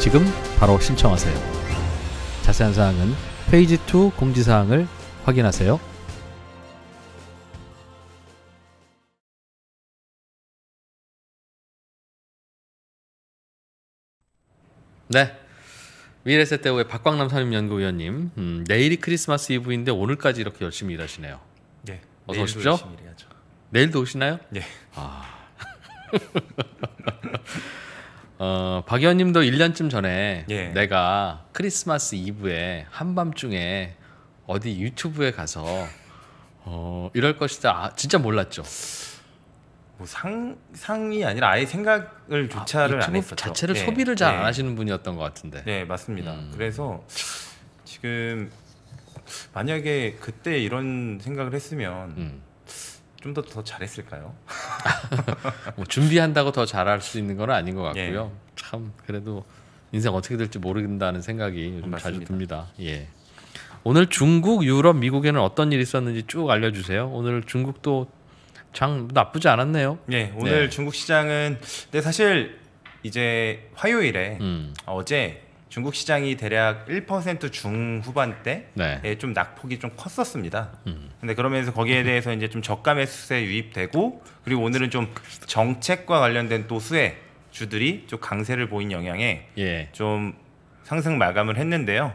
지금 바로 신청하세요. 자세한 사항은 페이지 2 공지사항을 확인하세요. 네. 미래세대우의 박광남 선임연구위원님 음, 내일이 크리스마스 이브인데 오늘까지 이렇게 열심히 일하시네요. 네. 어서 오십시오. 내일도 오시나요? 네. 아. 어, 박 의원님도 1년쯤 전에 예. 내가 크리스마스 이브에 한밤중에 어디 유튜브에 가서 어, 이럴 것이다 아, 진짜 몰랐죠. 뭐 상, 상이 아니라 아예 생각을 조차를 아, 안 했었죠. 자체를 네. 소비를 잘안 네. 예. 하시는 분이었던 것 같은데. 네 맞습니다. 음. 그래서 지금 만약에 그때 이런 생각을 했으면 음. 좀더 더 잘했을까요? 뭐 준비한다고 더 잘할 수 있는 건 아닌 것 예. 같고요. 예. 참 그래도 인생 어떻게 될지 모르겠다는 생각이 요즘 맞 자주 듭니다. 예. 오늘 중국, 유럽, 미국에는 어떤 일이 있었는지 쭉 알려주세요. 오늘 중국도 장 나쁘지 않았네요. 예, 오늘 네. 중국 시장은 근데 사실 이제 화요일에 음. 어제 중국 시장이 대략 1% 중후반대에 네. 좀 낙폭이 좀 컸었습니다. 음. 근데 그러면서 거기에 대해서 이제 좀 저가 매수세 유입되고 그리고 오늘은 좀 정책과 관련된 또 수혜 주들이 좀 강세를 보인 영향에 예. 좀 상승 마감을 했는데요.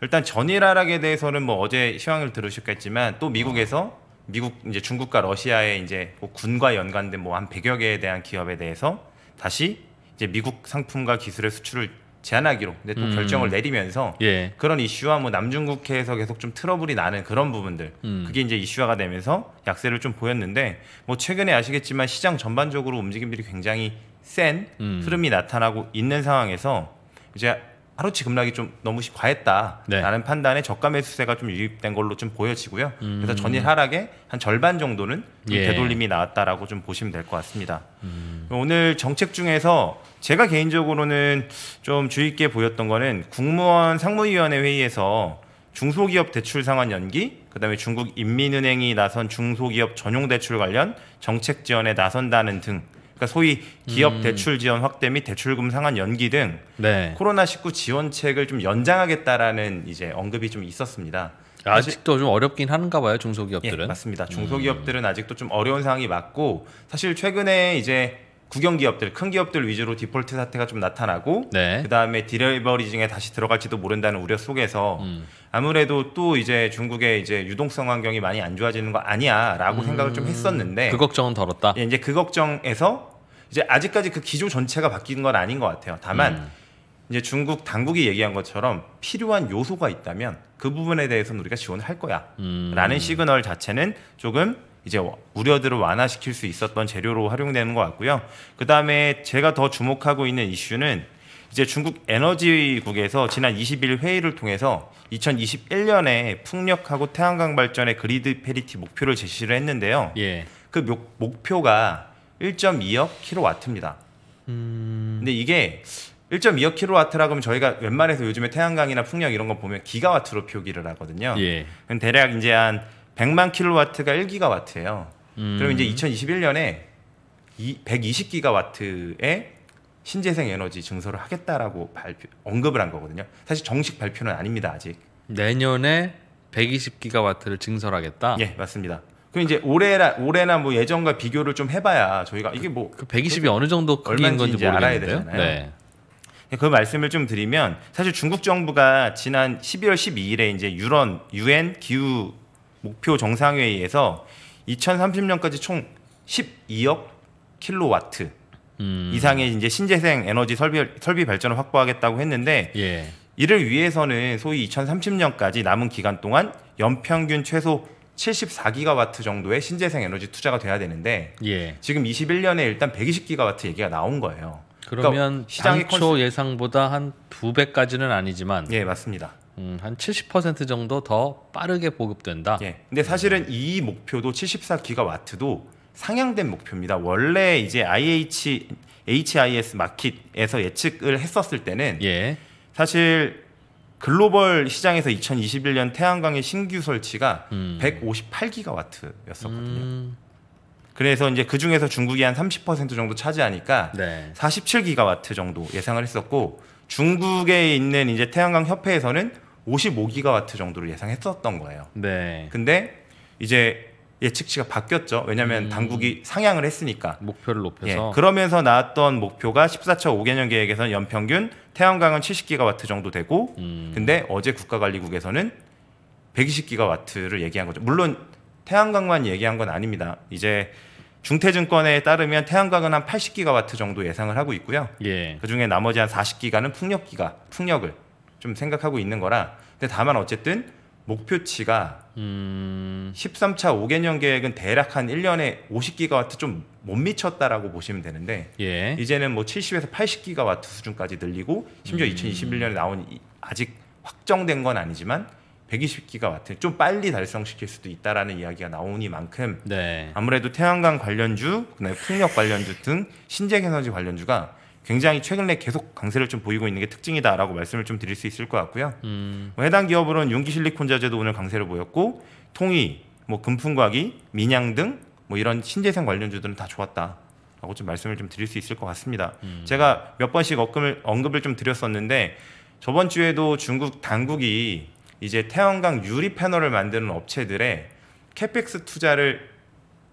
일단 전일 하락에 대해서는 뭐 어제 시황을 들으셨겠지만 또 미국에서 미국 이제 중국과 러시아의 이제 뭐 군과 연관된 뭐 한 100여 개에 대한 기업에 대해서 다시 이제 미국 상품과 기술의 수출을 제한하기로 근데 또 음. 결정을 내리면서 예. 그런 이슈와 뭐 남중국해에서 계속 좀 트러블이 나는 그런 부분들 음. 그게 이제 이슈화가 되면서 약세를 좀 보였는데 뭐 최근에 아시겠지만 시장 전반적으로 움직임들이 굉장히 센 음. 흐름이 나타나고 있는 상황에서 이제 하루치 급락이 좀 너무 과했다라는 네. 판단에 저가 매수세가 좀 유입된 걸로 좀 보여지고요. 음. 그래서 전일 하락에한 절반 정도는 예. 되돌림이 나왔다라고 좀 보시면 될 것 같습니다. 음. 오늘 정책 중에서 제가 개인적으로는 좀 주의 깊게 보였던 거는 국무원 상무위원회 회의에서 중소기업 대출 상환 연기, 그다음에 중국 인민은행이 나선 중소기업 전용 대출 관련 정책 지원에 나선다는 등 그러니까 소위 기업 음. 대출 지원 확대 및 대출금 상환 연기 등 네. 코로나19 지원책을 좀 연장하겠다라는 이제 언급이 좀 있었습니다. 아직도 좀 어렵긴 하는가 봐요 중소기업들은. 예, 맞습니다. 음. 중소기업들은 음. 아직도 좀 어려운 상황이 맞고 사실 최근에 이제 국영 기업들, 큰 기업들 위주로 디폴트 사태가 좀 나타나고 네. 그다음에 디레버리징에 이 다시 들어갈지도 모른다는 우려 속에서 음. 아무래도 또 이제 중국의 이제 유동성 환경이 많이 안 좋아지는 거 아니야라고 음. 생각을 좀 했었는데 그 걱정은 덜었다. 예, 이제 그 걱정에서 이제 아직까지 그 기조 전체가 바뀐 건 아닌 것 같아요. 다만 음. 이제 중국 당국이 얘기한 것처럼 필요한 요소가 있다면 그 부분에 대해서는 우리가 지원을 할 거야라는 음. 시그널 자체는 조금 이제 우려들을 완화시킬 수 있었던 재료로 활용되는 것 같고요. 그 다음에 제가 더 주목하고 있는 이슈는 이제 중국 에너지국에서 지난 20일 회의를 통해서 2021년에 풍력하고 태양광 발전의 그리드 페리티 목표를 제시를 했는데요. 예. 그 목, 표가 1.2억 킬로와트입니다. 음... 근데 이게 1.2억 킬로와트라고 하면 저희가 웬만해서 요즘에 태양광이나 풍력 이런 거 보면 기가와트로 표기를 하거든요. 예. 대략 이제 한 100만 킬로와트가 1기가와트예요. 음. 그럼 이제 2021년에 120기가와트의 신재생 에너지 증설을 하겠다라고 발표 언급을 한 거거든요. 사실 정식 발표는 아닙니다, 아직. 내년에 120기가와트를 증설하겠다. 예, 맞습니다. 그 이제 올해나 올해나 뭐 예전과 비교를 좀 해봐야 저희가 이게 뭐그 120이 어느 정도 크기인 건지 알아야 되잖아요. 네. 예, 그 말씀을 좀 드리면 사실 중국 정부가 지난 12월 12일에 이제 유런 UN 기후 목표 정상회의에서 2030년까지 총 12억 킬로와트 음. 이상의 이제 신재생 에너지 설비 설비 발전을 확보하겠다고 했는데 예. 이를 위해서는 소위 2030년까지 남은 기간 동안 연평균 최소 74기가와트 정도의 신재생 에너지 투자가 돼야 되는데 예. 지금 21년에 일단 120기가와트 얘기가 나온 거예요. 그러니까 그러면 그러니까 시장의 당초 컨 예상보다 한 두 배까지는 아니지만 예 맞습니다. 음, 한70% 정도 더 빠르게 보급된다. 예. 근데 사실은 이 목표도 74기가와트도 상향된 목표입니다. 원래 이제 IH HIS 마켓에서 예측을 했었을 때는 예. 사실 글로벌 시장에서 2021년 태양광의 신규 설치가 음. 158기가와트였었거든요. 음. 그래서 이제 그 중에서 중국이 한 30% 정도 차지하니까 네. 47기가와트 정도 예상을 했었고 중국에 있는 이제 태양광 협회에서는 55기가와트 정도를 예상했었던 거예요. 네. 근데 이제 예측치가 바뀌었죠. 왜냐하면 음. 당국이 상향을 했으니까 목표를 높여서 예, 그러면서 나왔던 목표가 14.5개년 계획에서는 연평균 태양광은 70기가와트 정도 되고 음. 근데 어제 국가관리국에서는 120기가와트를 얘기한 거죠. 물론 태양광만 얘기한 건 아닙니다. 이제 중태증권에 따르면 태양광은 한 80기가와트 정도 예상을 하고 있고요. 예. 그중에 나머지 한 40기가는 풍력기가 풍력을 좀 생각하고 있는 거라. 근데 다만 어쨌든 목표치가 음... 13차 5개년 계획은 대략 한 1년에 50기가와트 좀 못 미쳤다라고 보시면 되는데 예. 이제는 뭐 70에서 80기가와트 수준까지 늘리고 심지어 음... 2021년에 나온 아직 확정된 건 아니지만 120기가와트 좀 빨리 달성시킬 수도 있다라는 이야기가 나오니만큼 네. 아무래도 태양광 관련주, 그다음에 풍력 관련주 등 신재생 에너지 관련주가 굉장히 최근에 계속 강세를 좀 보이고 있는 게 특징이다라고 말씀을 좀 드릴 수 있을 것 같고요. 음. 뭐 해당 기업으로는 용기실리콘자재도 오늘 강세를 보였고 통이, 뭐 금품과기, 민양 등뭐 이런 신재생 관련주들은 다 좋았다. 라고 좀 말씀을 좀 드릴 수 있을 것 같습니다. 음. 제가 몇 번씩 언급을, 언급을 좀 드렸었는데 저번 주에도 중국 당국이 이제 태양광 유리 패널을 만드는 업체들의 캐펙스 투자를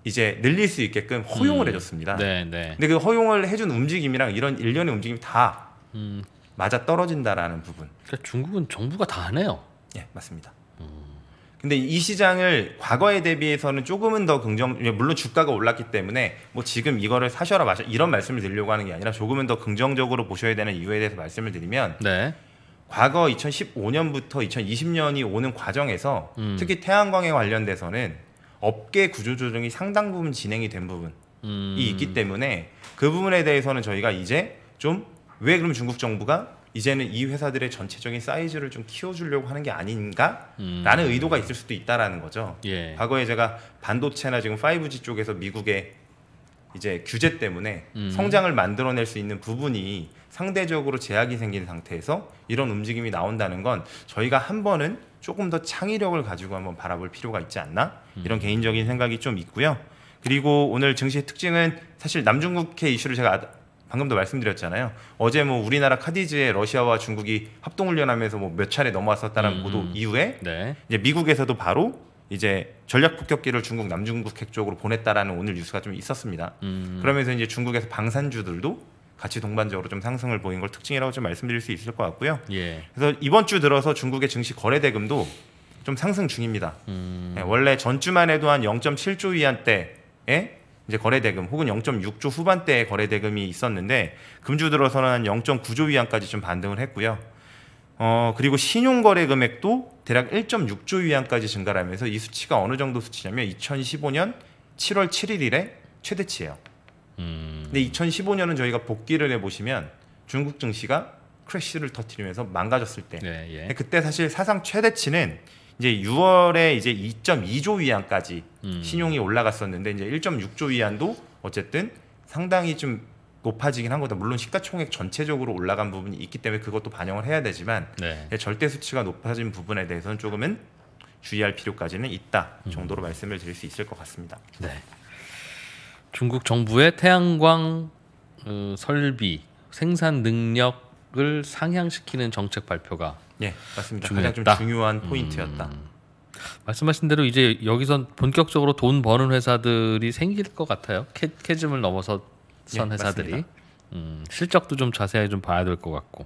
이제 늘릴 수 있게끔 허용을 음. 해줬습니다. 네, 네. 근데 그 허용을 해준 움직임이랑 이런 일련의 움직임이 다 음. 맞아 떨어진다라는 부분. 그러니까 중국은 정부가 다 하네요. 예, 맞습니다. 음. 근데 이 시장을 과거에 대비해서는 조금은 더 긍정, 물론 주가가 올랐기 때문에 뭐 지금 이거를 사셔라 마셔 이런 말씀을 드리려고 하는 게 아니라 조금은 더 긍정적으로 보셔야 되는 이유에 대해서 말씀을 드리면 네. 과거 2015년부터 2020년이 오는 과정에서 음. 특히 태양광에 관련돼서는 업계 구조조정이 상당 부분 진행이 된 부분이 음. 있기 때문에 그 부분에 대해서는 저희가 이제 좀 왜 그럼 중국 정부가 이제는 이 회사들의 전체적인 사이즈를 좀 키워주려고 하는 게 아닌가라는 음. 의도가 있을 수도 있다라는 거죠. 예. 과거에 제가 반도체나 지금 5G 쪽에서 미국의 이제 규제 때문에 음. 성장을 만들어낼 수 있는 부분이 상대적으로 제약이 생긴 상태에서 이런 움직임이 나온다는 건 저희가 한 번은 조금 더 창의력을 가지고 한번 바라볼 필요가 있지 않나 음. 이런 개인적인 생각이 좀 있고요. 그리고 오늘 증시의 특징은 사실 남중국해 이슈를 제가 방금도 말씀드렸잖아요. 어제 뭐 우리나라 카디즈에 러시아와 중국이 합동 훈련하면서 뭐몇 차례 넘어왔었다는 보도 음, 음. 이후에 네. 이제 미국에서도 바로 이제 전략 폭격기를 중국 남중국해 쪽으로 보냈다라는 오늘 뉴스가 좀 있었습니다. 음. 그러면서 이제 중국에서 방산주들도 같이 동반적으로 좀 상승을 보인 걸 특징이라고 좀 말씀드릴 수 있을 것 같고요. 예. 그래서 이번 주 들어서 중국의 증시 거래 대금도 좀 상승 중입니다. 음. 예, 원래 전주만 해도 한 0.7조 위안대에 이제 거래 대금 혹은 0.6조 후반대의 거래 대금이 있었는데 금주 들어서는 한 0.9조 위안까지 좀 반등을 했고요. 어 그리고 신용 거래 금액도 대략 1.6조 위안까지 증가를 하면서 이 수치가 어느 정도 수치냐면 2015년 7월 7일에 최대치예요. 음. 근데 2015년은 저희가 복귀를 해보시면 중국 증시가 크래쉬를 터트리면서 망가졌을 때 네, 예, 예. 그때 사실 사상 최대치는 이제 6월에 이제 2.2조 위안까지 음. 신용이 올라갔었는데 이제 1.6조 위안도 어쨌든 상당히 좀 높아지긴 한 거다. 물론 시가총액 전체적으로 올라간 부분이 있기 때문에 그것도 반영을 해야 되지만 네. 절대 수치가 높아진 부분에 대해서는 조금은 주의할 필요까지는 있다 음. 정도로 음. 말씀을 드릴 수 있을 것 같습니다. 네. 중국 정부의 태양광 어, 설비 생산 능력을 상향시키는 정책 발표가 예 맞습니다 중요했다. 가장 좀 중요한 음. 포인트였다. 음, 말씀하신 대로 이제 여기선 본격적으로 돈 버는 회사들이 생길 것 같아요. 캐, 캐즘을 넘어서 예, 선 예, 회사들이 음, 실적도 좀 자세하게 좀 봐야 될 것 같고.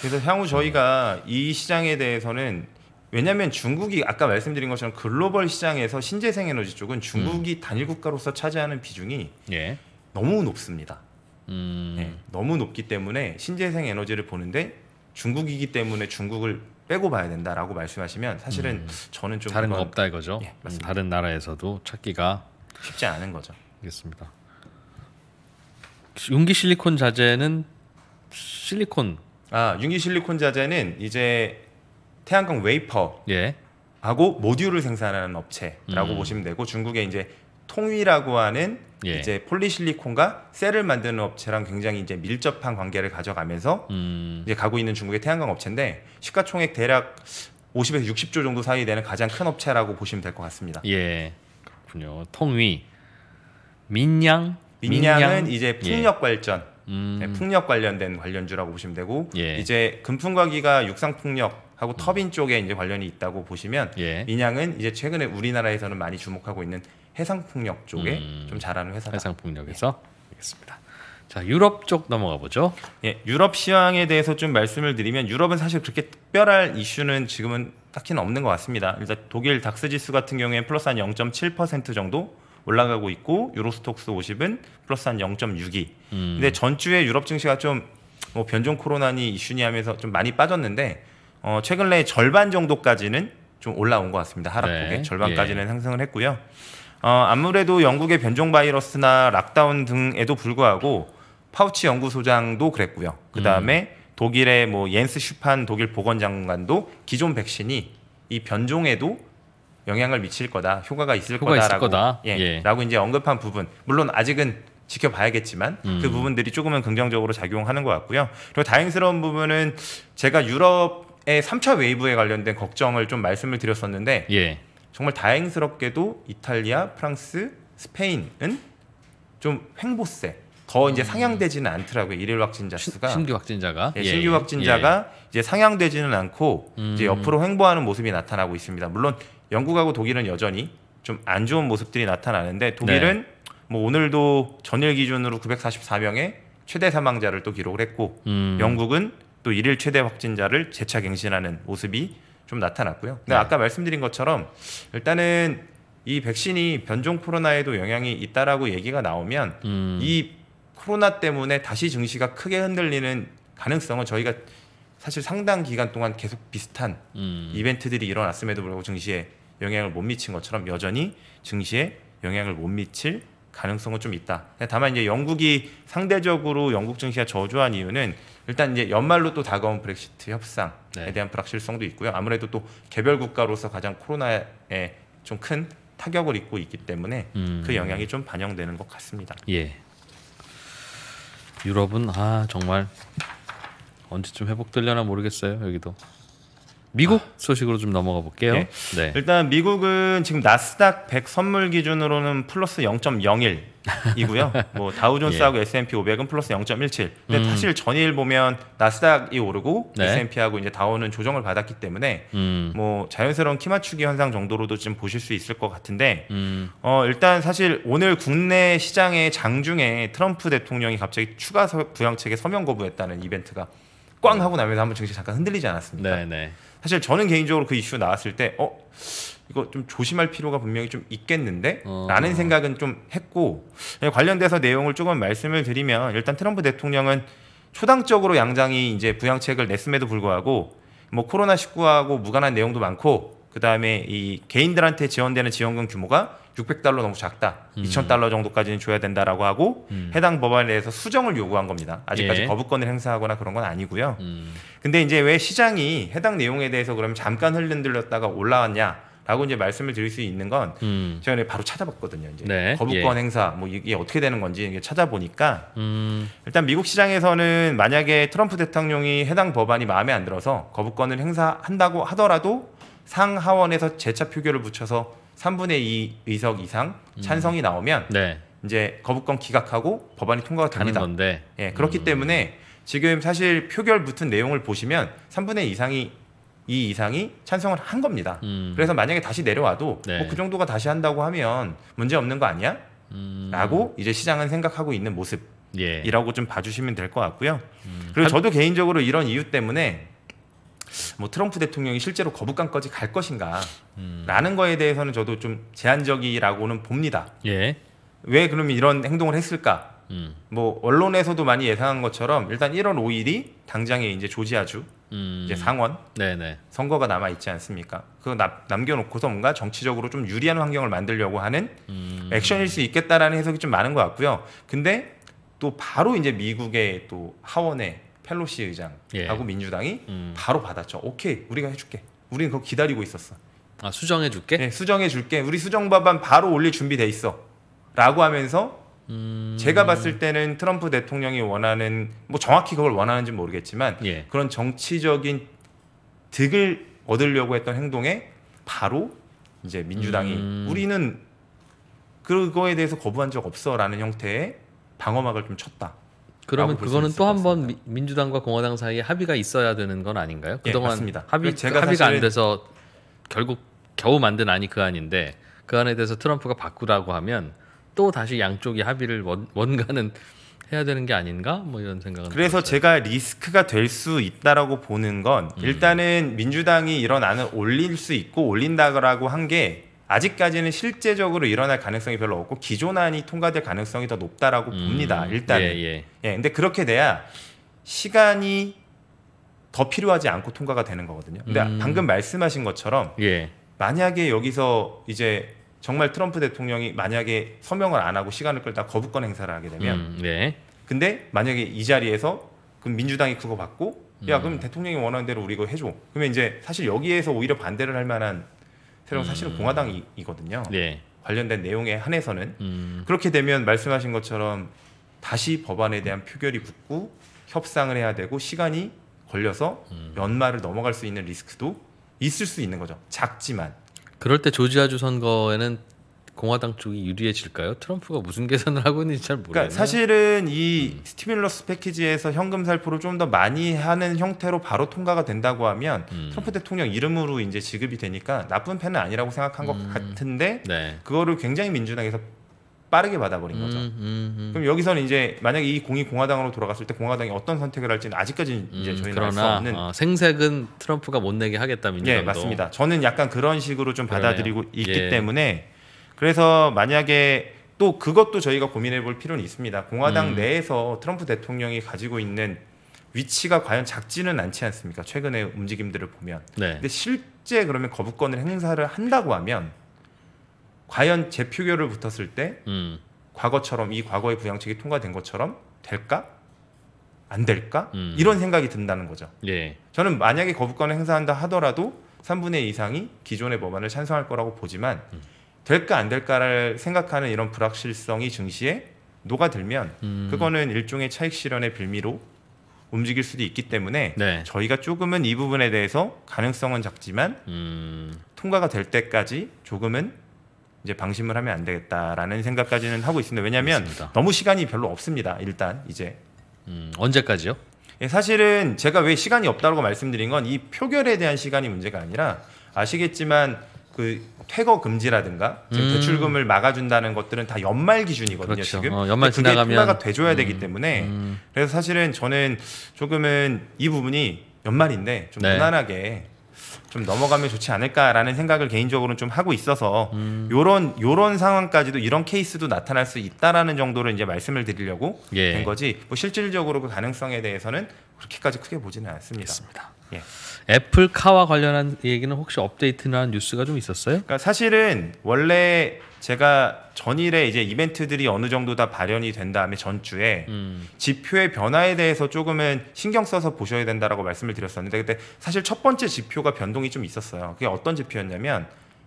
그래서 향후 저희가 이 시장에 대해서는 왜냐하면 중국이 아까 말씀드린 것처럼 글로벌 시장에서 신재생 에너지 쪽은 중국이 음. 단일 국가로서 차지하는 비중이 예. 너무 높습니다. 음. 네, 너무 높기 때문에 신재생 에너지를 보는데 중국이기 때문에 중국을 빼고 봐야 된다라고 말씀하시면 사실은 음. 저는 좀 다른 건 없다 이거죠. 예, 음, 맞습니다. 다른 나라에서도 찾기가 쉽지 않은 거죠. 알겠습니다. 융기 실리콘 자재는 실리콘 아 융기 실리콘 자재는 이제 태양광 웨이퍼 예. 하고 모듈을 생산하는 업체라고 음. 보시면 되고 중국에 이제 통위라고 하는 예. 이제 폴리실리콘과 셀을 만드는 업체랑 굉장히 이제 밀접한 관계를 가져가면서 음. 이제 가고 있는 중국의 태양광 업체인데 시가총액 대략 50에서 60조 정도 사이 되는 가장 큰 업체라고 보시면 될 것 같습니다. 예, 그렇군요. 통위, 민양, 민양은 민양? 이제 예. 풍력 음. 예. 발전, 음. 네, 풍력 관련된 관련주라고 보시면 되고 예. 이제 금풍과기가 육상 풍력 하고 음. 터빈 쪽에 이제 관련이 있다고 보시면 예. 민양은 이제 최근에 우리나라에서는 많이 주목하고 있는 해상풍력 쪽에 음. 좀 잘하는 회사다. 해상풍력에서 예. 알겠습니다. 자 유럽 쪽 넘어가 보죠. 예, 유럽 시황에 대해서 좀 말씀을 드리면 유럽은 사실 그렇게 특별할 이슈는 지금은 딱히는 없는 것 같습니다. 일단 독일 닥스 지수 같은 경우에 플러스 한 0.7% 정도 올라가고 있고 유로스톡스 50은 플러스 한 0.62. 음. 근데 전주에 유럽 증시가 좀 뭐 변종 코로나니 이슈니 하면서 좀 많이 빠졌는데 어, 최근에 절반 정도까지는 좀 올라온 것 같습니다. 하락폭의 네. 예. 절반까지는 예. 상승을 했고요. 어, 아무래도 영국의 변종 바이러스나 락다운 등에도 불구하고 파우치 연구소장도 그랬고요. 그 다음에 음. 독일의 뭐 옌스 슈판 독일 보건장관도 기존 백신이 이 변종에도 영향을 미칠 거다, 효과가 있을 효과 거다라고 있을 거다. 예, 예, 라고 이제 언급한 부분. 물론 아직은 지켜봐야겠지만 그 음. 그 부분들이 조금은 긍정적으로 작용하는 것 같고요. 그리고 다행스러운 부분은 제가 유럽 3차 웨이브에 관련된 걱정을 좀 말씀을 드렸었는데 예. 정말 다행스럽게도 이탈리아, 프랑스, 스페인은 좀 횡보세 더 이제 음. 상향되지는 않더라고요. 일일 확진자 수가 신규 확진자가 예, 예, 신규 확진자가 예. 이제 상향되지는 않고 음. 이제 옆으로 횡보하는 모습이 나타나고 있습니다. 물론 영국하고 독일은 여전히 좀 안 좋은 모습들이 나타나는데 독일은 네. 뭐 오늘도 전일 기준으로 944명의 최대 사망자를 또 기록을 했고 음. 영국은 또일일 최대 확진자를 재차 갱신하는 모습이 좀 나타났고요. 근데 네. 아까 말씀드린 것처럼 일단은 이 백신이 변종 코로나에도 영향이 있다라고 얘기가 나오면 음. 이 코로나 때문에 다시 증시가 크게 흔들리는 가능성은 저희가 사실 상당 기간 동안 계속 비슷한 음. 이벤트들이 일어났음에도 불구하고 증시에 영향을 못 미친 것처럼 여전히 증시에 영향을 못 미칠 가능성은 좀 있다. 다만 이제 영국이 상대적으로 영국 증시가 저조한 이유는 일단 이제 연말로 또 다가온 브렉시트 협상에 네. 대한 불확실성도 있고요. 아무래도 또 개별 국가로서 가장 코로나에 좀 큰 타격을 입고 있기 때문에 그 음. 그 영향이 좀 반영되는 것 같습니다. 예. 유럽은 아 정말 언제쯤 회복되려나 모르겠어요. 여기도. 미국 아. 소식으로 좀 넘어가 볼게요. 네. 네. 일단 미국은 지금 나스닥 100 선물 기준으로는 플러스 0.01이고요. 뭐 다우존스하고 예. S&P 500은 플러스 0.17. 근데 음. 사실 전일 보면 나스닥이 오르고 네. S&P하고 이제 다우는 조정을 받았기 때문에 음. 뭐 자연스러운 키 맞추기 현상 정도로도 지금 보실 수 있을 것 같은데 음. 어 일단 사실 오늘 국내 시장의 장중에 트럼프 대통령이 갑자기 추가 부양책에 서명 거부했다는 이벤트가 꽝 네. 하고 나면서 한번 증시 잠깐 흔들리지 않았습니까? 네, 네. 사실 저는 개인적으로 그 이슈 나왔을 때 어? 이거 좀 조심할 필요가 분명히 좀 있겠는데? 어. 라는 생각은 좀 했고 예, 관련돼서 내용을 조금 말씀을 드리면 일단 트럼프 대통령은 초당적으로 양장이 이제 부양책을 냈음에도 불구하고 뭐 코로나 19하고 무관한 내용도 많고 그다음에 이 개인들한테 지원되는 지원금 규모가 600달러 너무 작다. 음. 2,000달러 정도까지는 줘야 된다라고 하고 음. 해당 법안에 대해서 수정을 요구한 겁니다. 아직까지 예. 거부권을 행사하거나 그런 건 아니고요. 음. 근데 이제 왜 시장이 해당 내용에 대해서 그러면 잠깐 흘흔들렸다가 올라왔냐? 라고 이제 말씀을 드릴 수 있는 건 음. 제가 바로 찾아봤거든요. 이제 네. 거부권 예. 행사 뭐 이게 어떻게 되는 건지 찾아보니까 음. 일단 미국 시장에서는 만약에 트럼프 대통령이 해당 법안이 마음에 안 들어서 거부권을 행사한다고 하더라도 상하원에서 재차 표결을 붙여서 3분의 2 의석 이상 음. 찬성이 나오면 네. 이제 거부권 기각하고 법안이 통과가 됩니다. 건데. 예, 그렇기 음. 때문에 지금 사실 표결 붙은 내용을 보시면 3분의 2 이상이 이 이상이 찬성을 한 겁니다. 음. 그래서 만약에 다시 내려와도 네. 뭐그 정도가 다시 한다고 하면 문제 없는 거 아니야? 음. 라고 이제 시장은 생각하고 있는 모습이라고 예. 좀 봐주시면 될 것 같고요. 음. 그리고 저도 개인적으로 이런 이유 때문에 뭐 트럼프 대통령이 실제로 거부감까지 갈 것인가라는 음. 거에 대해서는 저도 좀 제한적이라고는 봅니다. 예. 왜 그러면 이런 행동을 했을까? 음. 뭐 언론에서도 많이 예상한 것처럼 일단 1월 5일이 당장에 이제 조지아주 음. 이제 상원 네네. 선거가 남아 있지 않습니까? 그거 나, 남겨놓고서 뭔가 정치적으로 좀 유리한 환경을 만들려고 하는 음. 액션일 수 있겠다라는 해석이 좀 많은 것 같고요. 근데 또 바로 이제 미국의 또 하원에 펠로시 의장하고 예. 민주당이 음. 바로 받았죠. 오케이, 우리가 해줄게. 우리는 그거 기다리고 있었어. 아 수정해줄게? 네, 수정해줄게. 우리 수정법안 바로 올릴 준비돼 있어.라고 하면서 음... 제가 봤을 때는 트럼프 대통령이 원하는 뭐 정확히 그걸 원하는지 모르겠지만 예. 그런 정치적인 득을 얻으려고 했던 행동에 바로 이제 민주당이 음... 우리는 그거에 대해서 거부한 적 없어라는 형태의 방어막을 좀 쳤다. 그러면 그거는 또 한 번 민주당과 공화당 사이에 합의가 있어야 되는 건 아닌가요? 예, 그동안 예, 합의 제가 합의가 안 돼서 결국 겨우 만든 안이 그 안인데 그 안에 대해서 트럼프가 바꾸라고 하면 또 다시 양쪽이 합의를 원, 원가는 해야 되는 게 아닌가 뭐 이런 생각은 그래서 들었어요. 제가 리스크가 될 수 있다라고 보는 건 음. 일단은 민주당이 이런 안을 올릴 수 있고 올린다라고 한게 아직까지는 실제적으로 일어날 가능성이 별로 없고 기존안이 통과될 가능성이 더 높다라고 음, 봅니다. 일단은. 예, 예. 예, 근데 그렇게 돼야 시간이 더 필요하지 않고 통과가 되는 거거든요. 근데 음. 방금 말씀하신 것처럼 예. 만약에 여기서 이제 정말 트럼프 대통령이 만약에 서명을 안 하고 시간을 끌다 거부권 행사를 하게 되면 음, 네. 근데 만약에 이 자리에서 그 민주당이 그거 받고 야 그럼 음. 대통령이 원하는 대로 우리 이거 해줘 그러면 이제 사실 여기에서 오히려 반대를 할 만한 새로운 음. 사실은 공화당이거든요. 네. 관련된 내용에 한해서는 음. 그렇게 되면 말씀하신 것처럼 다시 법안에 대한 표결이 붙고 협상을 해야 되고 시간이 걸려서 음. 연말을 넘어갈 수 있는 리스크도 있을 수 있는 거죠. 작지만 그럴 때 조지아주 선거에는 공화당 쪽이 유리해질까요? 트럼프가 무슨 계산을 하고 있는지 잘 모르겠네요. 그러니까 사실은 이 음. 스티뮬러스 패키지에서 현금 살포를 좀 더 많이 하는 형태로 바로 통과가 된다고 하면 음. 트럼프 대통령 이름으로 이제 지급이 되니까 나쁜 패는 아니라고 생각한 음. 것 같은데 네. 그거를 굉장히 민주당에서 빠르게 받아버린 거죠. 음, 음, 음. 그럼 여기서는 이제 만약 이 공이 공화당으로 돌아갔을 때 공화당이 어떤 선택을 할지는 아직까지 이제 저희는 알 수 없는. 어, 생색은 트럼프가 못 내게 하겠다 민주당도. 네, 예, 맞습니다. 저는 약간 그런 식으로 좀 받아들이고 요 있기 예. 때문에 그래서 만약에 또 그것도 저희가 고민해 볼 필요는 있습니다. 공화당 음. 내에서 트럼프 대통령이 가지고 있는 위치가 과연 작지는 않지 않습니까? 최근의 움직임들을 보면. 네. 근데 실제 그러면 거부권을 행사를 한다고 하면 과연 재표결을 붙었을 때 음. 과거처럼 이 과거의 부양책이 통과된 것처럼 될까? 안 될까? 음. 이런 생각이 든다는 거죠. 예. 저는 만약에 거부권을 행사한다 하더라도 3분의 2 이상이 기존의 법안을 찬성할 거라고 보지만 음. 될까 안 될까를 생각하는 이런 불확실성이 증시에 녹아들면 음. 그거는 일종의 차익 실현의 빌미로 움직일 수도 있기 때문에 네. 저희가 조금은 이 부분에 대해서 가능성은 작지만 음. 통과가 될 때까지 조금은 이제 방심을 하면 안 되겠다라는 생각까지는 하고 있습니다. 왜냐하면 그렇습니다. 너무 시간이 별로 없습니다. 일단 이제 음, 언제까지요? 예, 사실은 제가 왜 시간이 없다고 말씀드린 건 이 표결에 대한 시간이 문제가 아니라 아시겠지만 그 퇴거 금지라든가 지금 음. 대출금을 막아준다는 것들은 다 연말 기준이거든요 그렇죠. 지금 어, 연말 그게 지나가면... 통과가 돼줘야 되기 음. 때문에 음. 그래서 사실은 저는 조금은 이 부분이 연말인데 좀 네. 무난하게 좀 넘어가면 좋지 않을까라는 생각을 개인적으로는 좀 하고 있어서 음. 요런 요런 상황까지도 이런 케이스도 나타날 수 있다라는 정도를 이제 말씀을 드리려고 예. 된 거지 뭐 실질적으로 그 가능성에 대해서는 그렇게까지 크게 보지는 않습니다. 예. 애플카와 관련한 얘기는 혹시 업데이트나 뉴스가 좀 있었어요? 그러니까 사실은 원래 제가 전일에 이제 이벤트들이 어느 정도 다 발현이 된 다음에 전주에 음. 지표의 변화에 대해서 조금은 신경 써서 보셔야 된다라고 말씀을 드렸었는데 그때 사실 첫 번째 지표가 변동이 좀 있었어요. 그게 어떤 지표였냐면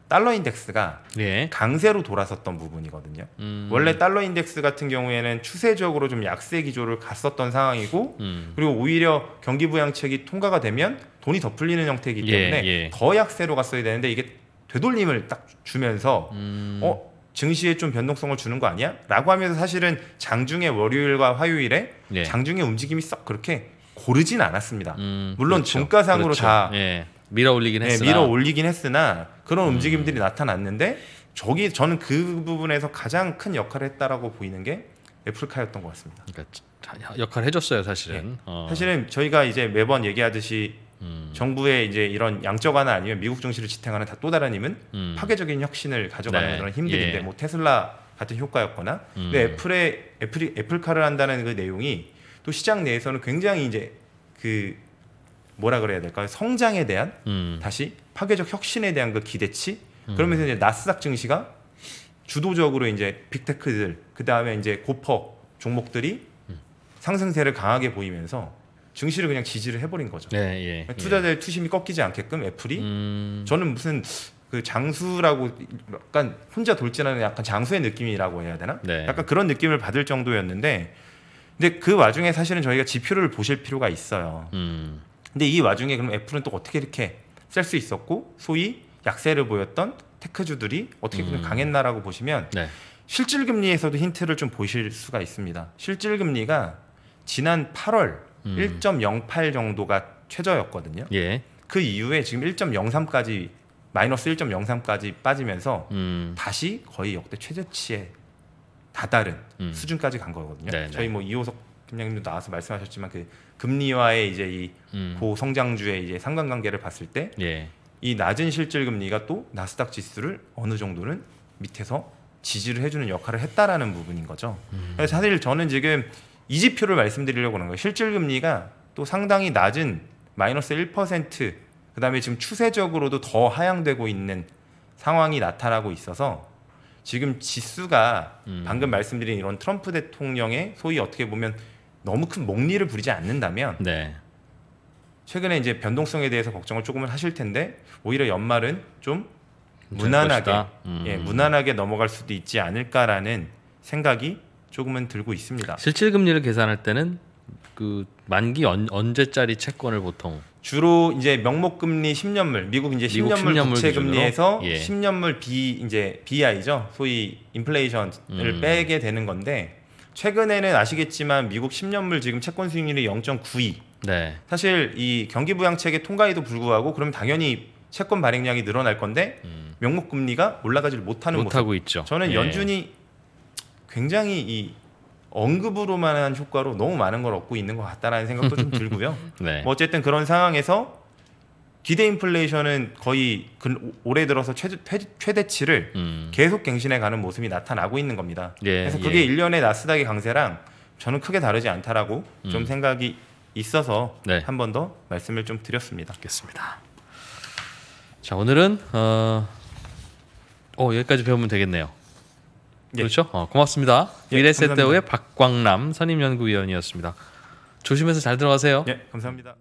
달러 인덱스가 예. 강세로 돌아섰던 부분이거든요. 음. 원래 달러 인덱스 같은 경우에는 추세적으로 좀 약세 기조를 갔었던 상황이고 음. 그리고 오히려 경기 부양책이 통과가 되면 돈이 더 풀리는 형태이기 예, 때문에 예, 예. 더 약세로 갔어야 되는데 이게 되돌림을 딱 주면서 음. 어 증시에 좀 변동성을 주는 거 아니야? 라고 하면서 사실은 장중에 월요일과 화요일에 예. 장중에 움직임이 썩 그렇게 고르진 않았습니다. 음, 물론 그렇죠. 종가상으로 그렇죠. 다 예. 밀어 올리긴 네, 했으나 네, 밀어 올리긴 했으나 그런 음. 움직임들이 나타났는데 저기 저는 그 부분에서 가장 큰 역할을 했다라고 보이는 게 애플카였던 것 같습니다. 그러니까 역할 해줬어요 사실은. 네. 어. 사실은 저희가 이제 매번 얘기하듯이 음. 정부의 이제 이런 양적 완화 아니면 미국 증시를 지탱하는 다또 다른 힘은 음. 파괴적인 혁신을 가져가는 네. 그런 힘들인데 예. 뭐 테슬라 같은 효과였거나 음. 근데 애플의 애플이 애플카를 한다는 그 내용이 또 시장 내에서는 굉장히 이제 그 뭐라 그래야 될까요? 성장에 대한 음. 다시 파괴적 혁신에 대한 그 기대치 음. 그러면서 이제 나스닥 증시가 주도적으로 이제 빅테크들 그 다음에 이제 고퍼 종목들이 음. 상승세를 강하게 보이면서 증시를 그냥 지지를 해버린 거죠. 네, 예, 예. 투자될의 투심이 꺾이지 않게끔 애플이 음. 저는 무슨 그 장수라고 약간 혼자 돌진하는 약간 장수의 느낌이라고 해야 되나? 네. 약간 그런 느낌을 받을 정도였는데 근데 그 와중에 사실은 저희가 지표를 보실 필요가 있어요. 음. 근데 이 와중에 그럼 애플은 또 어떻게 이렇게 셀 수 있었고 소위 약세를 보였던 테크주들이 어떻게 음. 강했나라고 보시면 네. 실질 금리에서도 힌트를 좀 보실 수가 있습니다. 실질 금리가 지난 8월 음. 1.08 정도가 최저였거든요. 예. 그 이후에 지금 1.03까지 마이너스 1.03까지 빠지면서 음. 다시 거의 역대 최저치에 다다른 음. 수준까지 간 거거든요. 네네. 네. 저희 뭐 이호석 김장님도 나와서 말씀하셨지만 그 금리와의 이제 이 음. 고성장주의 이제 상관관계를 봤을 때이 예. 낮은 실질 금리가 또 나스닥 지수를 어느 정도는 밑에서 지지를 해주는 역할을 했다라는 부분인 거죠. 음. 그래서 그러니까 사실 저는 지금 이 지표를 말씀드리려고 하는 거예요. 실질 금리가 또 상당히 낮은 마이너스 1% 그다음에 지금 추세적으로도 더 하향되고 있는 상황이 나타나고 있어서 지금 지수가 음. 방금 말씀드린 이런 트럼프 대통령의 소위 어떻게 보면 너무 큰 목리를 부리지 않는다면 네. 최근에 이제 변동성에 대해서 걱정을 조금은 하실 텐데 오히려 연말은 좀 무난하게 예, 음. 예, 무난하게 넘어갈 수도 있지 않을까라는 생각이 조금은 들고 있습니다. 실질 금리를 계산할 때는 그 만기 언, 언제짜리 채권을 보통 주로 이제 명목 금리 10년물 미국 이제 10년물, 미 국채 금리에서 예. 10년물 비 이제 BI죠. 소위 인플레이션을 음. 빼게 되는 건데 최근에는 아시겠지만 미국 10년물 지금 채권 수익률이 0.92. 네. 사실 이 경기 부양책의 통과에도 불구하고 그러면 당연히 채권 발행량이 늘어날 건데 음. 명목 금리가 올라가지를 못하는 못하고 있죠. 저는 예. 연준이 굉장히 이 언급으로만한 효과로 너무 많은 걸 얻고 있는 것 같다라는 생각도 좀 들고요. 네. 뭐 어쨌든 그런 상황에서 기대 인플레이션은 거의 근, 올해 들어서 최, 최대치를 음. 계속 갱신해 가는 모습이 나타나고 있는 겁니다. 예, 그래서 그게 예. 1년의 나스닥의 강세랑 저는 크게 다르지 않다라고 음. 좀 생각이 있어서 네. 한번 더 말씀을 좀 드렸습니다. 알겠습니다. 자 오늘은 어, 어 여기까지 배우면 되겠네요. 예. 그렇죠? 어, 고맙습니다. 예, 미래세대의 박광남 선임연구위원이었습니다. 조심해서 잘 들어가세요. 예, 감사합니다.